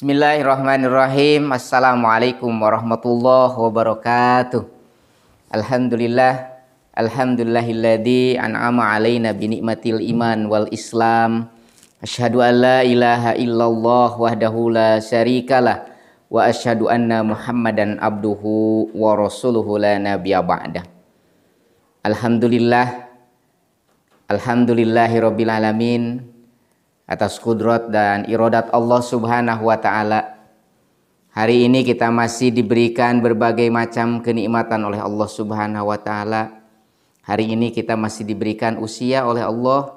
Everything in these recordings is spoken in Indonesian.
Bismillahirrahmanirrahim. Assalamualaikum warahmatullahi wabarakatuh. Alhamdulillah. Alhamdulillahilladzi an'ama alaina bi ni'matil iman wal islam. Asyhadu an la ilaha illallah wahdahu la syarikalah wa asyhadu anna Muhammadan abduhu wa rasuluhu la nabiyya ba'da. Alhamdulillah. Alhamdulillahirabbil alamin atas kudrat dan irodat Allah Subhanahu wa taala. Hari ini kita masih diberikan berbagai macam kenikmatan oleh Allah Subhanahu wa taala. Hari ini kita masih diberikan usia oleh Allah.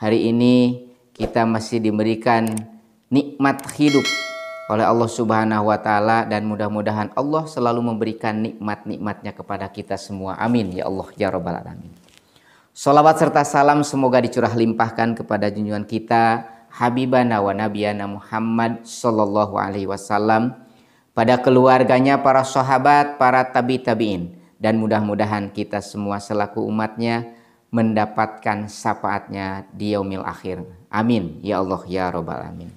Hari ini kita masih diberikan nikmat hidup oleh Allah Subhanahu wa taala dan mudah-mudahan Allah selalu memberikan nikmat-nikmatnya kepada kita semua. Amin ya Allah ya rabbal alamin. Salawat serta salam semoga dicurah limpahkan kepada junjungan kita habibana wa nabiyana Muhammad sallallahu alaihi wasallam pada keluarganya para sahabat, para tabi tabiin dan mudah-mudahan kita semua selaku umatnya mendapatkan syafaatnya di yaumil akhir. Amin ya Allah ya robbal alamin.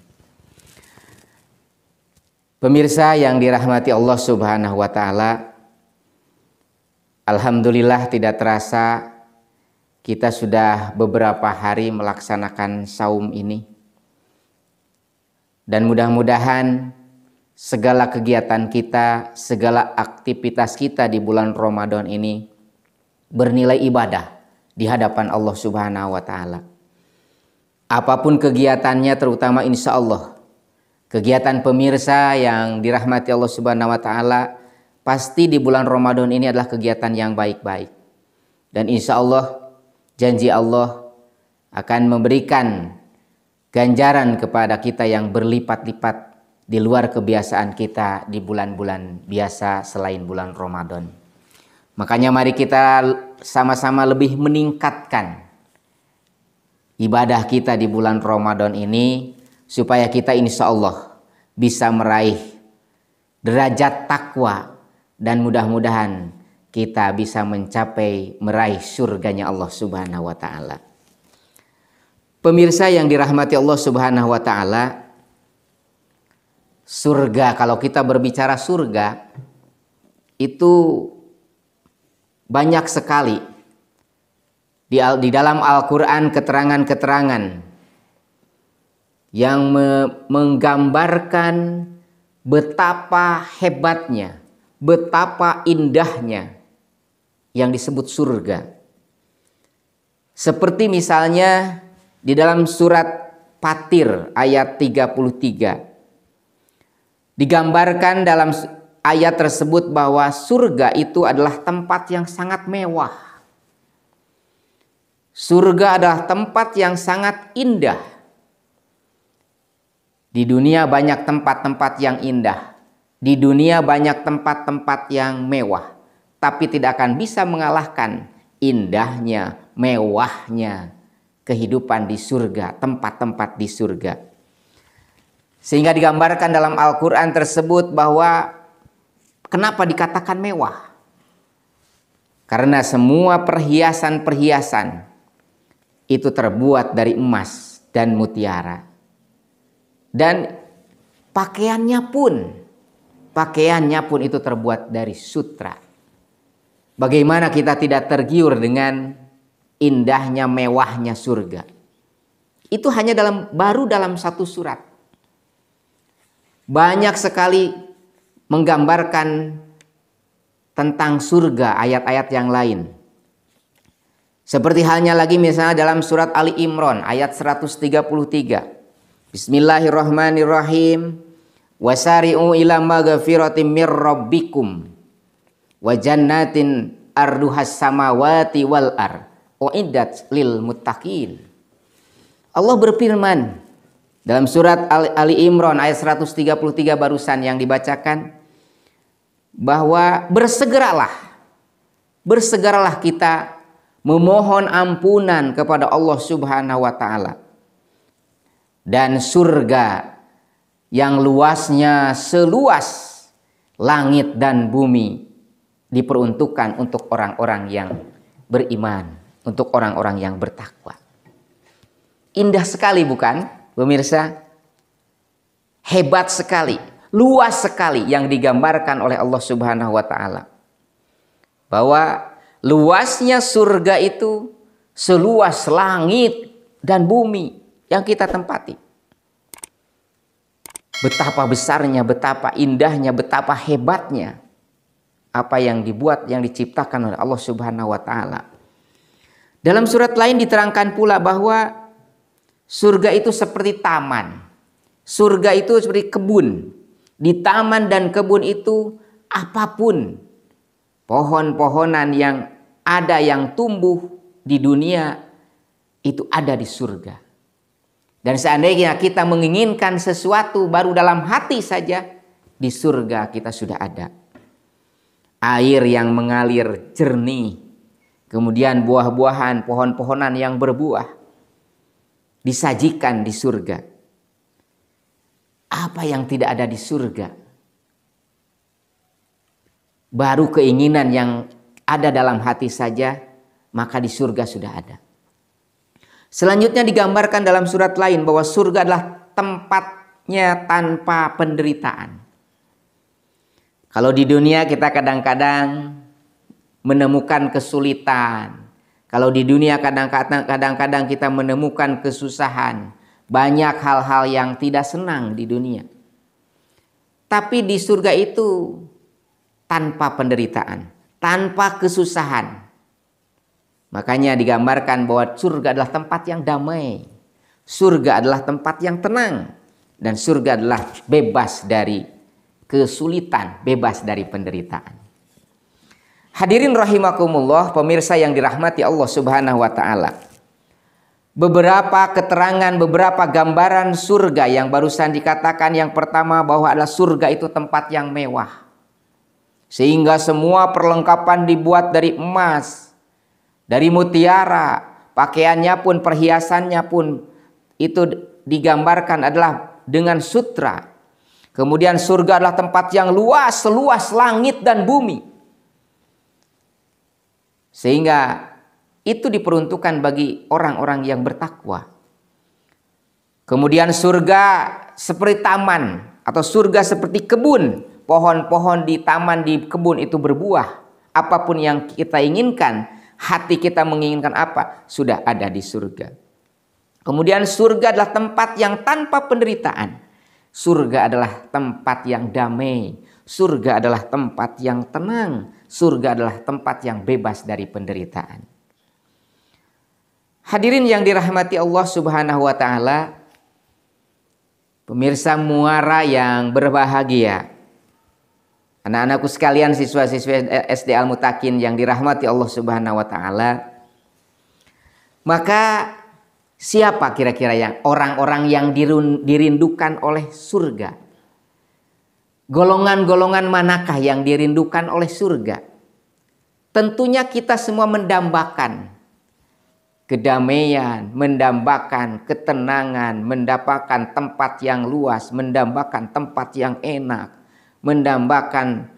Pemirsa yang dirahmati Allah Subhanahu wa taala, alhamdulillah tidak terasa kita sudah beberapa hari melaksanakan saum ini. Dan mudah-mudahan segala kegiatan kita, segala aktivitas kita di bulan Ramadan ini bernilai ibadah di hadapan Allah Subhanahu wa taala. Apapun kegiatannya terutama insya Allah kegiatan pemirsa yang dirahmati Allah Subhanahu wa taala pasti di bulan Ramadan ini adalah kegiatan yang baik-baik. Dan insya Allah janji Allah akan memberikan ganjaran kepada kita yang berlipat-lipat di luar kebiasaan kita di bulan-bulan biasa selain bulan Ramadan. Makanya mari kita sama-sama lebih meningkatkan ibadah kita di bulan Ramadan ini supaya kita insya Allah bisa meraih derajat takwa dan mudah-mudahan kita bisa mencapai meraih surganya Allah Subhanahu wa taala. Pemirsa yang dirahmati Allah Subhanahu wa taala, surga kalau kita berbicara surga itu banyak sekali di, di dalam Al-Qur'an keterangan-keterangan yang me menggambarkan betapa hebatnya, betapa indahnya yang disebut surga. Seperti misalnya di dalam surat Patir ayat 33 digambarkan dalam ayat tersebut bahwa surga itu adalah tempat yang sangat mewah. Surga adalah tempat yang sangat indah. Di dunia banyak tempat-tempat yang indah. Di dunia banyak tempat-tempat yang mewah, tapi tidak akan bisa mengalahkan indahnya, mewahnya kehidupan di surga, tempat-tempat di surga. Sehingga digambarkan dalam Al-Quran tersebut bahwa kenapa dikatakan mewah? Karena semua perhiasan-perhiasan itu terbuat dari emas dan mutiara. Dan pakaiannya pun, pakaiannya pun itu terbuat dari sutra. Bagaimana kita tidak tergiur dengan indahnya mewahnya surga. Itu hanya dalam baru dalam satu surat. Banyak sekali menggambarkan tentang surga ayat-ayat yang lain. Seperti halnya lagi misalnya dalam surat Ali Imran ayat 133. Bismillahirrahmanirrahim. Wasari'u ila magfiratin mir rabbikum wa jannatin arduhas samawati wal ar uiddat lil muttaqin. Allah berfirman dalam surat Ali Imran ayat 133 barusan yang dibacakan bahwa bersegeralah bersegeralah kita memohon ampunan kepada Allah Subhanahu wa taala dan surga yang luasnya seluas langit dan bumi diperuntukkan untuk orang-orang yang beriman untuk orang-orang yang bertakwa. Indah sekali bukan, pemirsa? Hebat sekali, luas sekali yang digambarkan oleh Allah Subhanahu wa taala. Bahwa luasnya surga itu seluas langit dan bumi yang kita tempati. Betapa besarnya, betapa indahnya, betapa hebatnya apa yang dibuat, yang diciptakan oleh Allah Subhanahu wa Ta'ala. Dalam surat lain diterangkan pula bahwa surga itu seperti taman. Surga itu seperti kebun. Di taman dan kebun itu apapun pohon-pohonan yang ada yang tumbuh di dunia itu ada di surga. Dan seandainya kita menginginkan sesuatu baru dalam hati saja di surga kita sudah ada. Air yang mengalir jernih Kemudian buah-buahan, pohon-pohonan yang berbuah disajikan di surga. Apa yang tidak ada di surga? Baru keinginan yang ada dalam hati saja, maka di surga sudah ada. Selanjutnya digambarkan dalam surat lain bahwa surga adalah tempatnya tanpa penderitaan. Kalau di dunia kita kadang-kadang menemukan kesulitan. Kalau di dunia kadang-kadang kita menemukan kesusahan, banyak hal-hal yang tidak senang di dunia. Tapi di surga itu tanpa penderitaan, tanpa kesusahan. Makanya digambarkan bahwa surga adalah tempat yang damai. Surga adalah tempat yang tenang dan surga adalah bebas dari kesulitan, bebas dari penderitaan. Hadirin rahimakumullah, pemirsa yang dirahmati Allah Subhanahu wa taala. Beberapa keterangan, beberapa gambaran surga yang barusan dikatakan yang pertama bahwa adalah surga itu tempat yang mewah. Sehingga semua perlengkapan dibuat dari emas, dari mutiara, pakaiannya pun perhiasannya pun itu digambarkan adalah dengan sutra. Kemudian surga adalah tempat yang luas, seluas langit dan bumi sehingga itu diperuntukkan bagi orang-orang yang bertakwa. Kemudian surga seperti taman atau surga seperti kebun. Pohon-pohon di taman di kebun itu berbuah. Apapun yang kita inginkan, hati kita menginginkan apa, sudah ada di surga. Kemudian surga adalah tempat yang tanpa penderitaan. Surga adalah tempat yang damai. Surga adalah tempat yang tenang surga adalah tempat yang bebas dari penderitaan. Hadirin yang dirahmati Allah Subhanahu wa taala, pemirsa muara yang berbahagia. Anak-anakku sekalian siswa-siswa SD Al Mutakin yang dirahmati Allah Subhanahu wa taala. Maka siapa kira-kira yang orang-orang yang dirindukan oleh surga? Golongan-golongan manakah yang dirindukan oleh surga? Tentunya kita semua mendambakan kedamaian, mendambakan ketenangan, mendapatkan tempat yang luas, mendambakan tempat yang enak, mendambakan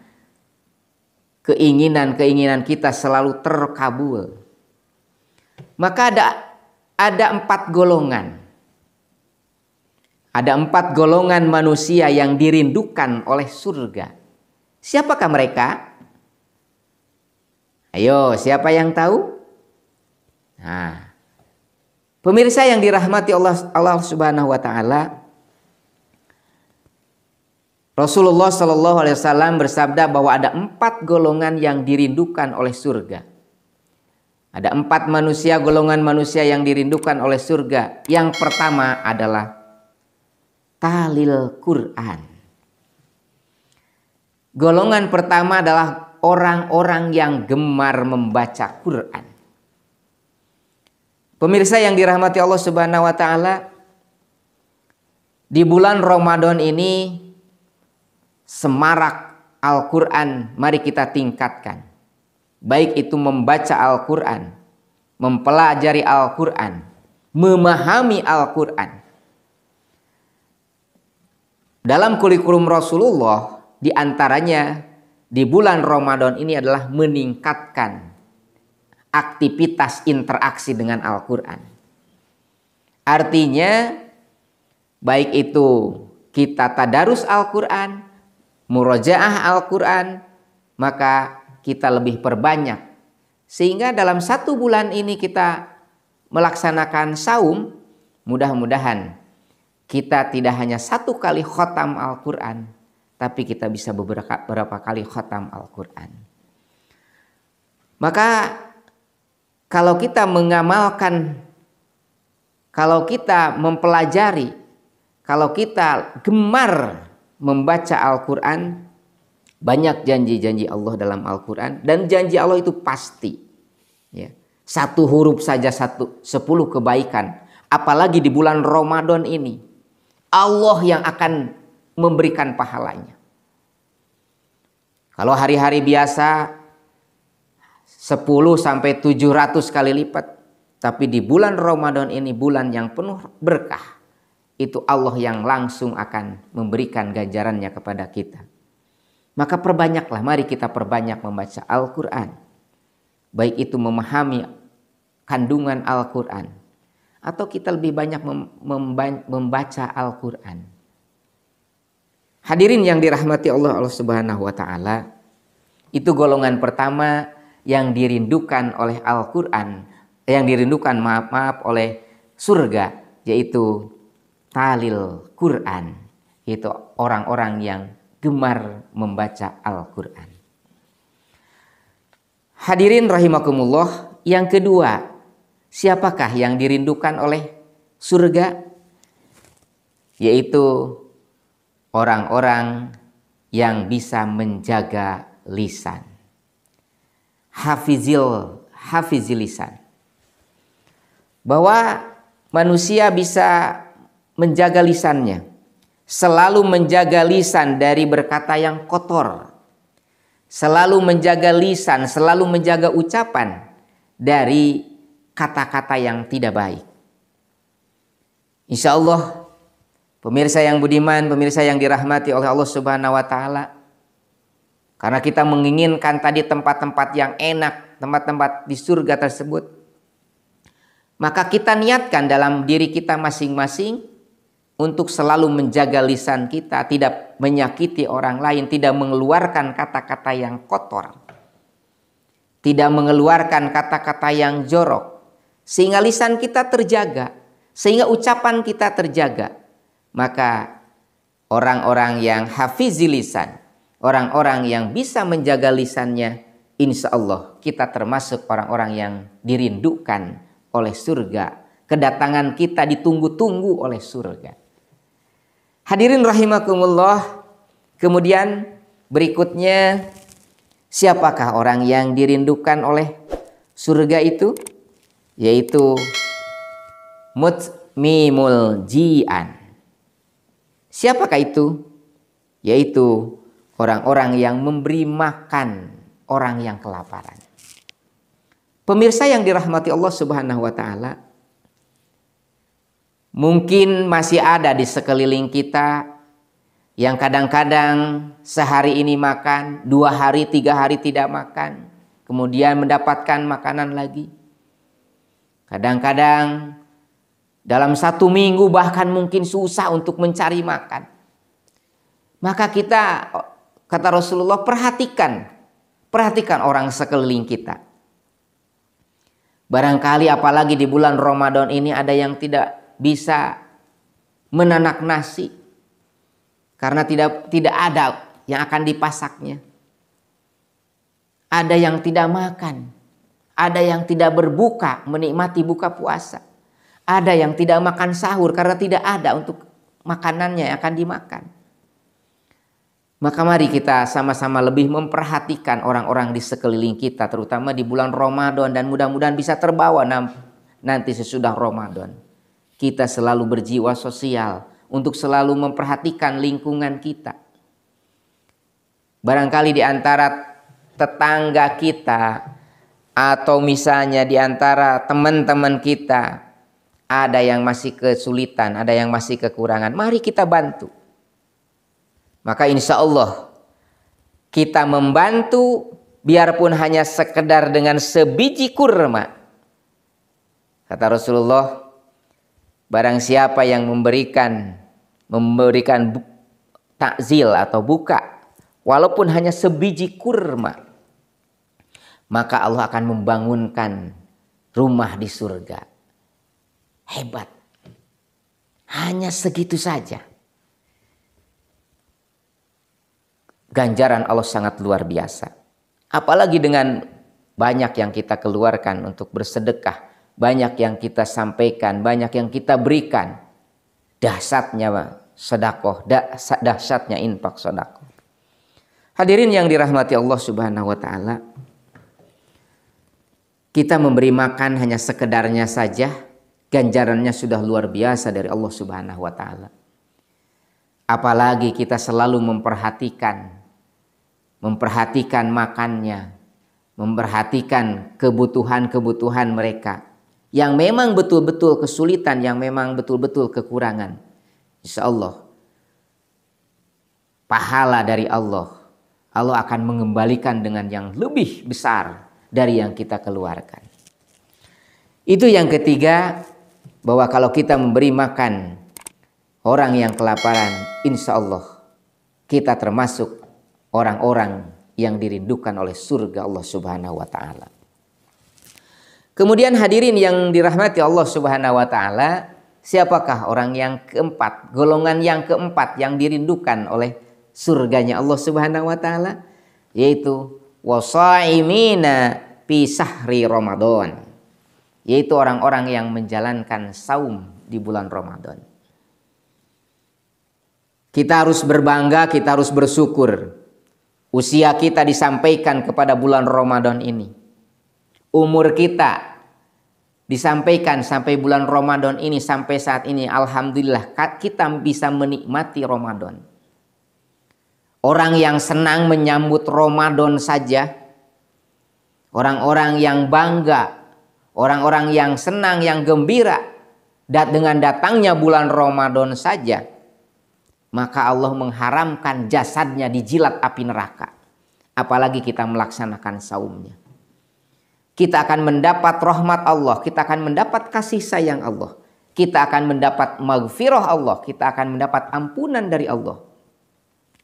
keinginan-keinginan kita selalu terkabul. Maka ada ada empat golongan ada empat golongan manusia yang dirindukan oleh surga. Siapakah mereka? Ayo, siapa yang tahu? Nah, pemirsa yang dirahmati Allah, Allah Subhanahu wa Ta'ala, Rasulullah Shallallahu Alaihi Wasallam bersabda bahwa ada empat golongan yang dirindukan oleh surga. Ada empat manusia golongan manusia yang dirindukan oleh surga. Yang pertama adalah talil Quran. Golongan pertama adalah orang-orang yang gemar membaca Quran. Pemirsa yang dirahmati Allah Subhanahu wa taala, di bulan Ramadan ini semarak Al-Qur'an mari kita tingkatkan. Baik itu membaca Al-Qur'an, mempelajari Al-Qur'an, memahami Al-Qur'an. Dalam kurikulum Rasulullah di antaranya di bulan Ramadan ini adalah meningkatkan aktivitas interaksi dengan Al-Qur'an. Artinya baik itu kita tadarus Al-Qur'an, murojaah Al-Qur'an, maka kita lebih perbanyak. Sehingga dalam satu bulan ini kita melaksanakan saum, mudah-mudahan kita tidak hanya satu kali khotam Al-Quran, tapi kita bisa beberapa, beberapa kali khotam Al-Quran. Maka kalau kita mengamalkan, kalau kita mempelajari, kalau kita gemar membaca Al-Quran, banyak janji-janji Allah dalam Al-Quran dan janji Allah itu pasti. Ya. Satu huruf saja satu, sepuluh kebaikan. Apalagi di bulan Ramadan ini Allah yang akan memberikan pahalanya. Kalau hari-hari biasa 10 sampai 700 kali lipat. Tapi di bulan Ramadan ini bulan yang penuh berkah. Itu Allah yang langsung akan memberikan ganjarannya kepada kita. Maka perbanyaklah, mari kita perbanyak membaca Al-Quran. Baik itu memahami kandungan Al-Quran atau kita lebih banyak membaca Al-Qur'an. Hadirin yang dirahmati Allah Allah Subhanahu wa taala, itu golongan pertama yang dirindukan oleh Al-Qur'an, yang dirindukan maaf maaf oleh surga yaitu talil Qur'an, yaitu orang-orang yang gemar membaca Al-Qur'an. Hadirin rahimakumullah, yang kedua Siapakah yang dirindukan oleh surga? Yaitu orang-orang yang bisa menjaga lisan. Hafizil, hafizil lisan. Bahwa manusia bisa menjaga lisannya. Selalu menjaga lisan dari berkata yang kotor. Selalu menjaga lisan, selalu menjaga ucapan dari kata-kata yang tidak baik. Insya Allah, pemirsa yang budiman, pemirsa yang dirahmati oleh Allah Subhanahu wa Ta'ala, karena kita menginginkan tadi tempat-tempat yang enak, tempat-tempat di surga tersebut, maka kita niatkan dalam diri kita masing-masing untuk selalu menjaga lisan kita, tidak menyakiti orang lain, tidak mengeluarkan kata-kata yang kotor, tidak mengeluarkan kata-kata yang jorok, sehingga lisan kita terjaga, sehingga ucapan kita terjaga. Maka orang-orang yang hafizi lisan, orang-orang yang bisa menjaga lisannya, insya Allah kita termasuk orang-orang yang dirindukan oleh surga. Kedatangan kita ditunggu-tunggu oleh surga. Hadirin rahimakumullah. Kemudian berikutnya siapakah orang yang dirindukan oleh surga itu? yaitu mutmimul ji'an. Siapakah itu? Yaitu orang-orang yang memberi makan orang yang kelaparan. Pemirsa yang dirahmati Allah Subhanahu wa taala, mungkin masih ada di sekeliling kita yang kadang-kadang sehari ini makan, dua hari, tiga hari tidak makan, kemudian mendapatkan makanan lagi Kadang-kadang dalam satu minggu bahkan mungkin susah untuk mencari makan. Maka kita kata Rasulullah perhatikan, perhatikan orang sekeliling kita. Barangkali apalagi di bulan Ramadan ini ada yang tidak bisa menanak nasi karena tidak tidak ada yang akan dipasaknya. Ada yang tidak makan ada yang tidak berbuka menikmati buka puasa. Ada yang tidak makan sahur karena tidak ada untuk makanannya yang akan dimakan. Maka mari kita sama-sama lebih memperhatikan orang-orang di sekeliling kita terutama di bulan Ramadan dan mudah-mudahan bisa terbawa nanti sesudah Ramadan. Kita selalu berjiwa sosial untuk selalu memperhatikan lingkungan kita. Barangkali di antara tetangga kita atau misalnya di antara teman-teman kita ada yang masih kesulitan, ada yang masih kekurangan, mari kita bantu. Maka insya Allah kita membantu biarpun hanya sekedar dengan sebiji kurma. Kata Rasulullah, barang siapa yang memberikan memberikan takzil atau buka walaupun hanya sebiji kurma maka Allah akan membangunkan rumah di surga. Hebat. Hanya segitu saja. Ganjaran Allah sangat luar biasa. Apalagi dengan banyak yang kita keluarkan untuk bersedekah, banyak yang kita sampaikan, banyak yang kita berikan. Dahsyatnya sedekah, dahsyatnya infak sedekah. Hadirin yang dirahmati Allah Subhanahu wa taala, kita memberi makan hanya sekedarnya saja, ganjarannya sudah luar biasa dari Allah Subhanahu wa taala. Apalagi kita selalu memperhatikan memperhatikan makannya, memperhatikan kebutuhan-kebutuhan mereka yang memang betul-betul kesulitan, yang memang betul-betul kekurangan. Insya Allah, pahala dari Allah, Allah akan mengembalikan dengan yang lebih besar dari yang kita keluarkan. Itu yang ketiga, bahwa kalau kita memberi makan orang yang kelaparan, insya Allah kita termasuk orang-orang yang dirindukan oleh surga Allah Subhanahu wa Ta'ala. Kemudian hadirin yang dirahmati Allah Subhanahu wa Ta'ala, siapakah orang yang keempat, golongan yang keempat yang dirindukan oleh surganya Allah Subhanahu wa Ta'ala, yaitu wasaimina fi sahri Ramadan yaitu orang-orang yang menjalankan saum di bulan Ramadan. Kita harus berbangga, kita harus bersyukur. Usia kita disampaikan kepada bulan Ramadan ini. Umur kita disampaikan sampai bulan Ramadan ini sampai saat ini alhamdulillah kita bisa menikmati Ramadan. Orang yang senang menyambut Ramadan saja, orang-orang yang bangga, orang-orang yang senang, yang gembira dan dengan datangnya bulan Ramadan saja, maka Allah mengharamkan jasadnya dijilat api neraka. Apalagi kita melaksanakan saumnya. Kita akan mendapat rahmat Allah, kita akan mendapat kasih sayang Allah, kita akan mendapat maghfirah Allah, kita akan mendapat ampunan dari Allah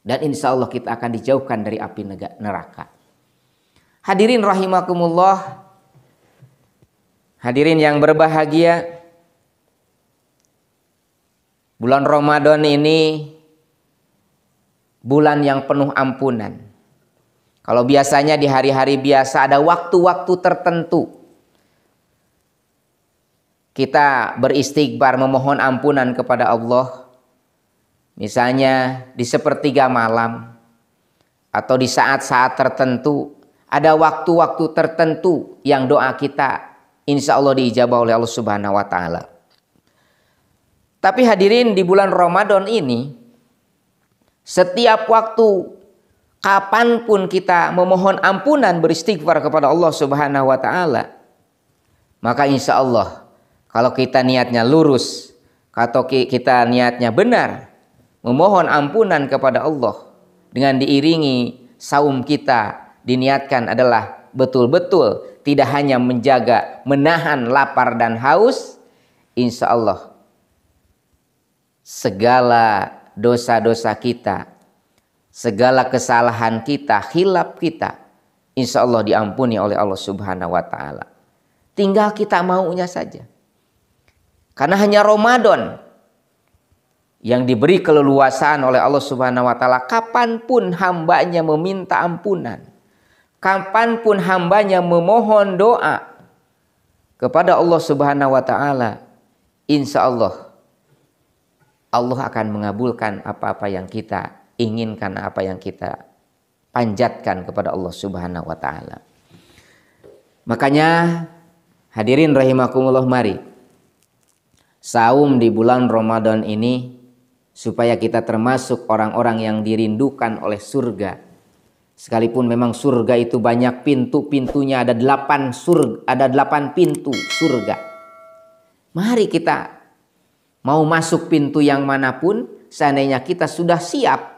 dan insya Allah kita akan dijauhkan dari api neraka. Hadirin rahimakumullah, hadirin yang berbahagia, bulan Ramadan ini bulan yang penuh ampunan. Kalau biasanya di hari-hari biasa ada waktu-waktu tertentu kita beristighfar memohon ampunan kepada Allah Misalnya di sepertiga malam atau di saat-saat tertentu, ada waktu-waktu tertentu yang doa kita insya Allah diijabah oleh Allah Subhanahu wa Ta'ala. Tapi hadirin di bulan Ramadan ini, setiap waktu kapanpun kita memohon ampunan beristighfar kepada Allah Subhanahu wa Ta'ala, maka insya Allah kalau kita niatnya lurus, atau kita niatnya benar, memohon ampunan kepada Allah dengan diiringi saum kita diniatkan adalah betul-betul tidak hanya menjaga, menahan lapar dan haus, insya Allah segala dosa-dosa kita, segala kesalahan kita, hilap kita, insya Allah diampuni oleh Allah Subhanahu wa Ta'ala. Tinggal kita maunya saja. Karena hanya Ramadan yang diberi keleluasaan oleh Allah Subhanahu wa taala kapanpun hambanya meminta ampunan kapanpun hambanya memohon doa kepada Allah Subhanahu wa taala insya Allah Allah akan mengabulkan apa-apa yang kita inginkan apa yang kita panjatkan kepada Allah Subhanahu wa taala makanya hadirin rahimakumullah mari saum di bulan Ramadan ini supaya kita termasuk orang-orang yang dirindukan oleh surga. Sekalipun memang surga itu banyak pintu-pintunya ada delapan surga, ada delapan pintu surga. Mari kita mau masuk pintu yang manapun, seandainya kita sudah siap.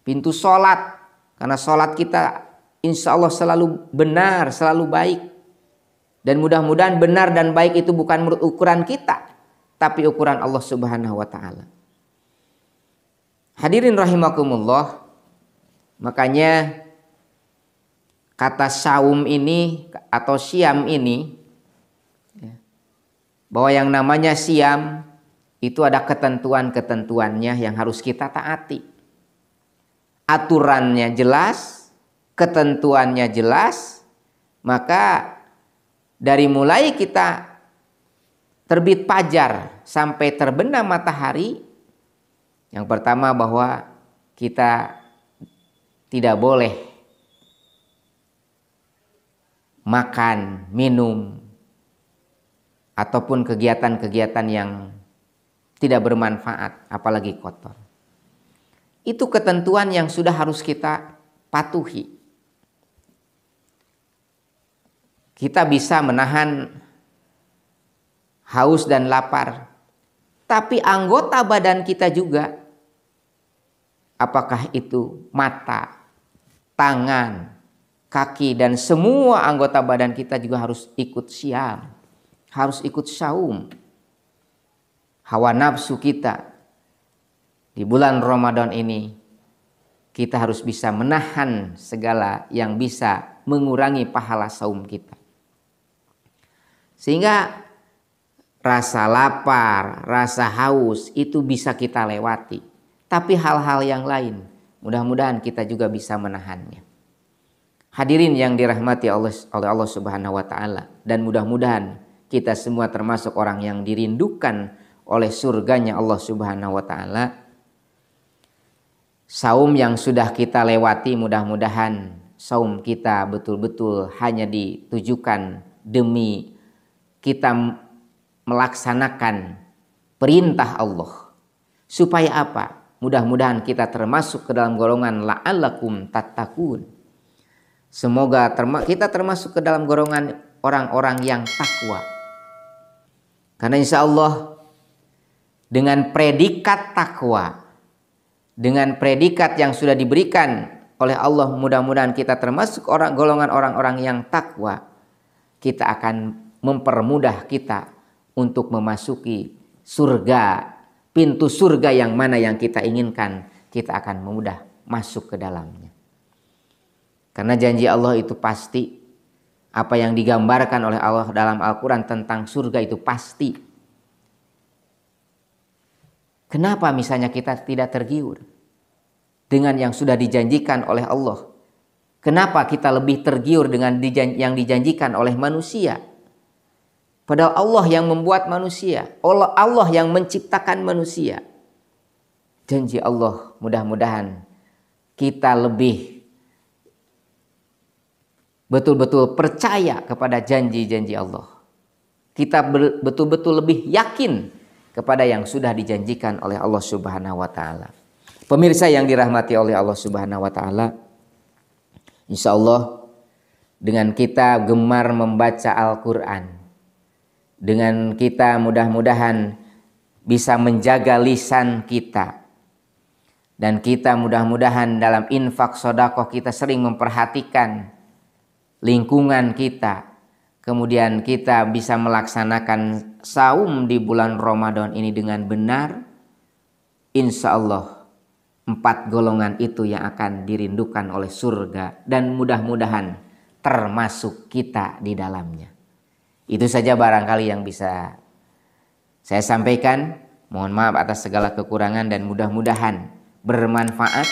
Pintu sholat, karena sholat kita insya Allah selalu benar, selalu baik. Dan mudah-mudahan benar dan baik itu bukan menurut ukuran kita, tapi ukuran Allah Subhanahu wa Ta'ala. Hadirin rahimakumullah, makanya kata saum ini atau siam ini ya, bahwa yang namanya siam itu ada ketentuan-ketentuannya yang harus kita taati. Aturannya jelas, ketentuannya jelas, maka dari mulai kita terbit pajar sampai terbenam matahari yang pertama bahwa kita tidak boleh makan, minum, ataupun kegiatan-kegiatan yang tidak bermanfaat, apalagi kotor. Itu ketentuan yang sudah harus kita patuhi. Kita bisa menahan haus dan lapar tapi anggota badan kita juga. Apakah itu mata, tangan, kaki dan semua anggota badan kita juga harus ikut siam, harus ikut saum. Hawa nafsu kita di bulan Ramadan ini kita harus bisa menahan segala yang bisa mengurangi pahala saum kita. Sehingga rasa lapar, rasa haus itu bisa kita lewati. Tapi hal-hal yang lain, mudah-mudahan kita juga bisa menahannya. Hadirin yang dirahmati Allah, oleh Allah Subhanahu wa taala dan mudah-mudahan kita semua termasuk orang yang dirindukan oleh surganya Allah Subhanahu wa taala. Saum yang sudah kita lewati mudah-mudahan saum kita betul-betul hanya ditujukan demi kita melaksanakan perintah Allah. Supaya apa? Mudah-mudahan kita termasuk ke dalam golongan la'allakum tattaqun. Semoga terma kita termasuk ke dalam golongan orang-orang yang takwa. Karena insya Allah dengan predikat takwa, dengan predikat yang sudah diberikan oleh Allah mudah-mudahan kita termasuk orang golongan orang-orang yang takwa, kita akan mempermudah kita untuk memasuki surga, pintu surga yang mana yang kita inginkan, kita akan mudah masuk ke dalamnya. Karena janji Allah itu pasti, apa yang digambarkan oleh Allah dalam Al-Quran tentang surga itu pasti. Kenapa misalnya kita tidak tergiur dengan yang sudah dijanjikan oleh Allah? Kenapa kita lebih tergiur dengan yang dijanjikan oleh manusia? Padahal Allah yang membuat manusia, Allah yang menciptakan manusia. Janji Allah mudah-mudahan kita lebih betul-betul percaya kepada janji-janji Allah. Kita betul-betul lebih yakin kepada yang sudah dijanjikan oleh Allah Subhanahu wa taala. Pemirsa yang dirahmati oleh Allah Subhanahu wa taala, Insya Allah dengan kita gemar membaca Al-Qur'an, dengan kita mudah-mudahan bisa menjaga lisan kita dan kita mudah-mudahan dalam infak sodakoh kita sering memperhatikan lingkungan kita kemudian kita bisa melaksanakan saum di bulan Ramadan ini dengan benar insya Allah empat golongan itu yang akan dirindukan oleh surga dan mudah-mudahan termasuk kita di dalamnya itu saja barangkali yang bisa saya sampaikan. Mohon maaf atas segala kekurangan dan mudah-mudahan bermanfaat.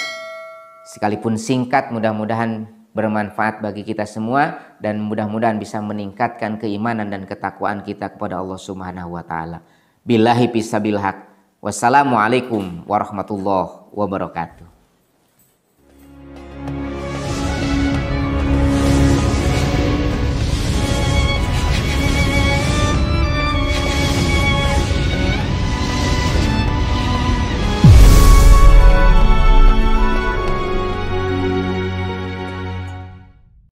Sekalipun singkat, mudah-mudahan bermanfaat bagi kita semua dan mudah-mudahan bisa meningkatkan keimanan dan ketakwaan kita kepada Allah Subhanahu wa taala. Billahi fisabil haq. Wassalamualaikum warahmatullahi wabarakatuh.